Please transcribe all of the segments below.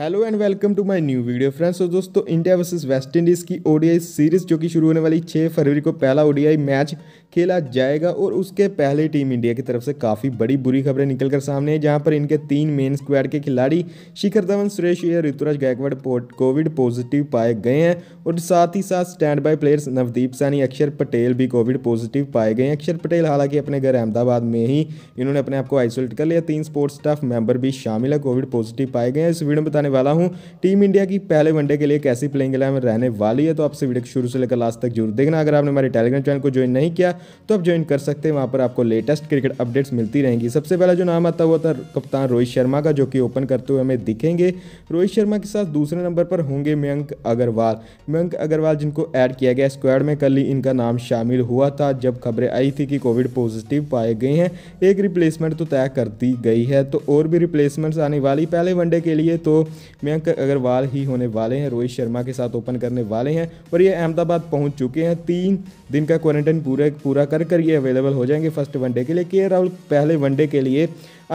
hello and welcome to my new video friends तो दोस्तों India versus West Indies की ODI series जो कि शुरू होने वाली 6 फरवरी को पहला ओडीआई मैच खेला जाएगा और उसके पहले टीम इंडिया की तरफ से काफ़ी बड़ी बुरी खबरें निकलकर सामने हैं जहां पर इनके तीन मेन स्क्वाड के खिलाड़ी शिखर धवन सुरेश या ऋतुराज गायकवाड़ कोविड पॉजिटिव पाए गए हैं और साथ ही साथ stand by players Navdeep Saini Axar Patel भी कोविड पॉजिटिव पाए गए हैं अक्षर पटेल हालांकि अपने घर अहमदाबाद में ही इन्होंने अपने आप को आइसोलेट कर लिया तीन स्पोर्ट्स स्टाफ मेंबर भी शामिल है कोविड पॉजिटिव पाए गए हैं इस वीडियो में बताने वाला हूँ टीम इंडिया की पहले वनडे के लिए कैसी प्लेइंग लाइन में रहने वाली है तो आपसे वीडियो शुरू से लेकर लास्ट तक जरूर देखना अगर आपने हमारे टेलीग्राम चैनल को ज्वाइन नहीं किया तो आप ज्वाइन कर सकते हैं वहाँ पर आपको लेटेस्ट क्रिकेट अपडेट्स मिलती रहेंगी सबसे पहला जो नाम आता हुआ था कप्तान रोहित शर्मा का जो कि ओपन करते हुए हमें दिखेंगे रोहित शर्मा के साथ दूसरे नंबर पर होंगे मयंक अग्रवाल मयंक अग्रवाल जिनको ऐड किया गया स्क्वाड में कल ही इनका नाम शामिल हुआ था जब खबरें आई थी कि कोविड पॉजिटिव पाए गए हैं एक रिप्लेसमेंट तो तय कर दी गई है तो और भी रिप्लेसमेंट्स आने वाली पहले वनडे के लिए तो मयंक अग्रवाल ही होने वाले हैं रोहित शर्मा के साथ ओपन करने वाले हैं और ये अहमदाबाद पहुंच चुके हैं तीन दिन का क्वारंटाइन पूरे पूरा कर कर ये अवेलेबल हो जाएंगे फर्स्ट वनडे के लिए के राहुल पहले वनडे के लिए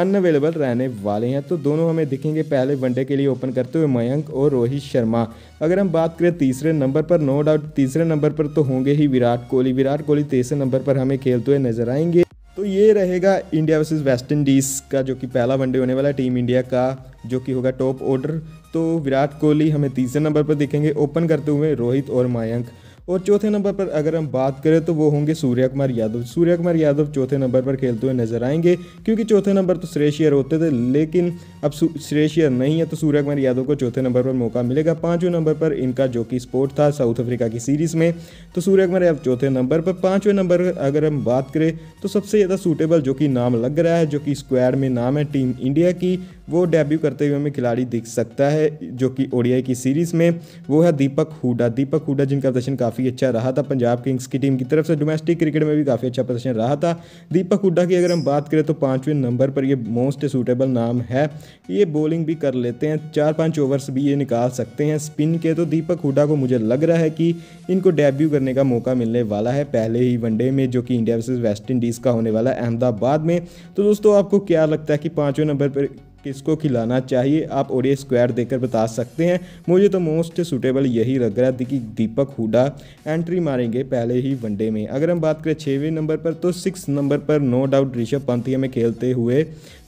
अनअवेलेबल रहने वाले हैं तो दोनों हमें दिखेंगे पहले वनडे के लिए ओपन करते हुए मयंक और रोहित शर्मा अगर हम बात करें तीसरे नंबर पर नो डाउट तीसरे नंबर पर तो होंगे ही विराट कोहली विराट कोहली तीसरे नंबर पर हमें खेलते हुए नजर आएंगे ये रहेगा इंडिया वर्सेस वेस्ट इंडीज़ का जो कि पहला वनडे होने वाला है टीम इंडिया का जो कि होगा टॉप ऑर्डर तो विराट कोहली हमें तीसरे नंबर पर दिखेंगे ओपन करते हुए रोहित और मयंक और चौथे नंबर पर अगर हम बात करें तो वो होंगे सूर्य कुमार यादव सूर्य कुमार यादव चौथे नंबर पर खेलते हुए नजर आएंगे क्योंकि चौथे नंबर तो श्रेष्ठ होते थे लेकिन अब श्रेष्ठ नहीं है तो सूर्य कुमार यादव को चौथे नंबर पर मौका मिलेगा पाँचवें नंबर पर इनका जो कि स्पोर्ट था साउथ अफ्रीका की सीरीज़ में तो सूर्य कुमार यादव चौथे नंबर पर पाँचवें नंबर अगर हम बात करें तो सबसे ज़्यादा सूटेबल जो कि नाम लग रहा है जो कि स्क्वाड में नाम है टीम इंडिया की वो डेब्यू करते हुए हमें खिलाड़ी दिख सकता है जो कि ओडीआई की सीरीज़ में वो है दीपक हुडा दीपक हुडा जिनका प्रदर्शन काफ़ी काफ़ी अच्छा रहा था पंजाब किंग्स की टीम की तरफ से डोमेस्टिक क्रिकेट में भी काफ़ी अच्छा प्रदर्शन रहा था दीपक हुड्डा की अगर हम बात करें तो पाँचवें नंबर पर ये मोस्ट सूटेबल नाम है ये बॉलिंग भी कर लेते हैं चार पाँच ओवर्स भी ये निकाल सकते हैं स्पिन के तो दीपक हुड्डा को मुझे लग रहा है कि इनको डेब्यू करने का मौका मिलने वाला है पहले ही वनडे में जो कि इंडिया वर्सेज वेस्ट इंडीज़ का होने वाला है अहमदाबाद में तो दोस्तों आपको क्या लगता है कि पाँचवें नंबर पर किसको खिलाना चाहिए आप और ये स्क्वायर देकर बता सकते हैं मुझे तो मोस्ट सुटेबल यही लग रहा है कि दीपक हुडा एंट्री मारेंगे पहले ही वनडे में अगर हम बात करें छवें नंबर पर तो सिक्स नंबर पर नो डाउट ऋषभ पंत हमें खेलते हुए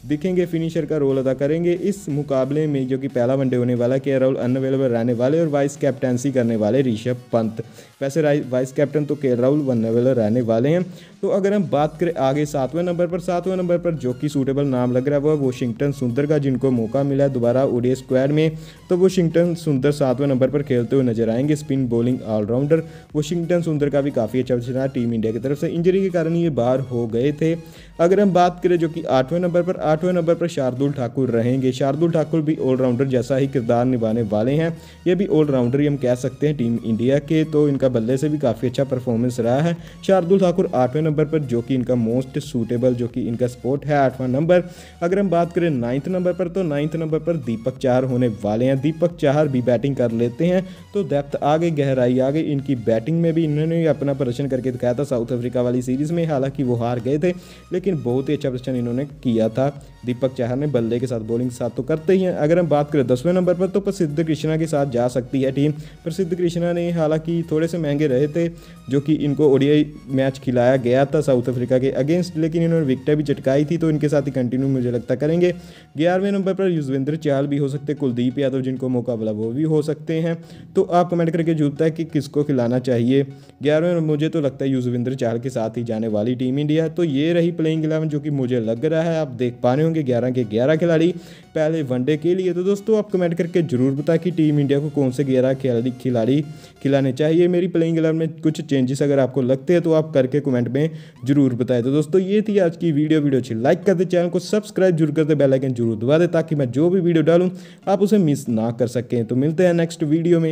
दिखेंगे फिनिशर का रोल अदा करेंगे इस मुकाबले में जो कि पहला वनडे होने वाला के राहुल अनअवेलेबल रहने वाले और वाइस कैप्टनसी करने वाले ऋषभ पंत वैसे वाइस कैप्टन तो के राहुल अनअवेलेबल रहने वाले हैं तो अगर हम बात करें आगे सातवें नंबर पर सातवें नंबर पर जो कि सूटेबल नाम लग रहा है वह वॉशिंगटन सुंदर का जिनको मौका मिला है दोबारा ओडे स्क्वायर में तो वॉशिंगटन सुंदर सातवें नंबर पर खेलते हुए नजर आएंगे स्पिन बॉलिंग ऑलराउंडर वॉशिंगटन सुंदर का भी काफ़ी अच्छा चला टीम इंडिया की तरफ से इंजरी के कारण ये बाहर हो गए थे अगर हम बात करें जो कि आठवें नंबर पर आठवें नंबर पर शार्दुल ठाकुर रहेंगे शार्दुल ठाकुर भी ऑलराउंडर जैसा ही किरदार निभाने वाले हैं ये भी ऑलराउंडर ही हम कह सकते हैं टीम इंडिया के तो इनका बल्ले से भी काफ़ी अच्छा परफॉर्मेंस रहा है शार्दुल ठाकुर आठवें नंबर पर जो कि इनका मोस्ट सूटेबल जो कि इनका स्पोर्ट है आठवां नंबर अगर हम बात करें नाइन्थ नंबर पर तो नाइन्थ नंबर पर दीपक चार होने वाले हैं दीपक चाहर भी बैटिंग कर लेते हैं तो डेप्थ आगे गहराई आगे इनकी बैटिंग में भी इन्होंने अपना प्रदर्शन करके दिखाया था साउथ अफ्रीका वाली सीरीज़ में हालांकि वो हार गए थे लेकिन बहुत ही अच्छा प्रदर्शन इन्होंने किया था दीपक चाहर ने बल्ले के साथ बॉलिंग के साथ तो करते ही हैं अगर हम बात करें दसवें नंबर पर तो प्रसिद्ध कृष्णा के साथ जा सकती है टीम प्रसिद्ध कृष्णा ने हालांकि थोड़े से महंगे रहे थे जो कि इनको ओडीआई मैच खिलाया गया था साउथ अफ्रीका के अगेंस्ट लेकिन इन्होंने विकटें भी चटकाई थी तो इनके साथ ही कंटिन्यू मुझे लगता करेंगे ग्यारहवें नंबर पर युजवेंद्र चाल भी हो सकते कुलदीप यादव जिनको मौका मिला वो भी हो सकते हैं तो आप कमेंट करके जुड़ता है कि किसको खिलाना चाहिए ग्यारहवें मुझे तो लगता है युजवेंद्र चाल के साथ ही जाने वाली टीम इंडिया तो ये रही प्लेइंग इलेवन जो कि मुझे लग रहा है आप देख पा रहे होंगे ग्यारह के ग्यारह खिलाड़ी पहले वनडे के लिए तो दोस्तों आप कमेंट करके जरूर बताएं कि टीम इंडिया को कौन से ग्यारह खिलाड़ी खिलाड़ी खिलाने चाहिए मेरी प्लेइंग एलेवन में कुछ चेंजेस अगर आपको लगते हैं तो आप करके कमेंट में जरूर बताएं तो दोस्तों ये थी आज की वीडियो वीडियो अच्छी लाइक कर दे चैनल को सब्सक्राइब जरूर कर दे बेलाइकन जरूर दबा दे ताकि मैं जो भी वीडियो डालूँ आप उसे मिस ना कर सकें तो मिलते हैं नेक्स्ट वीडियो में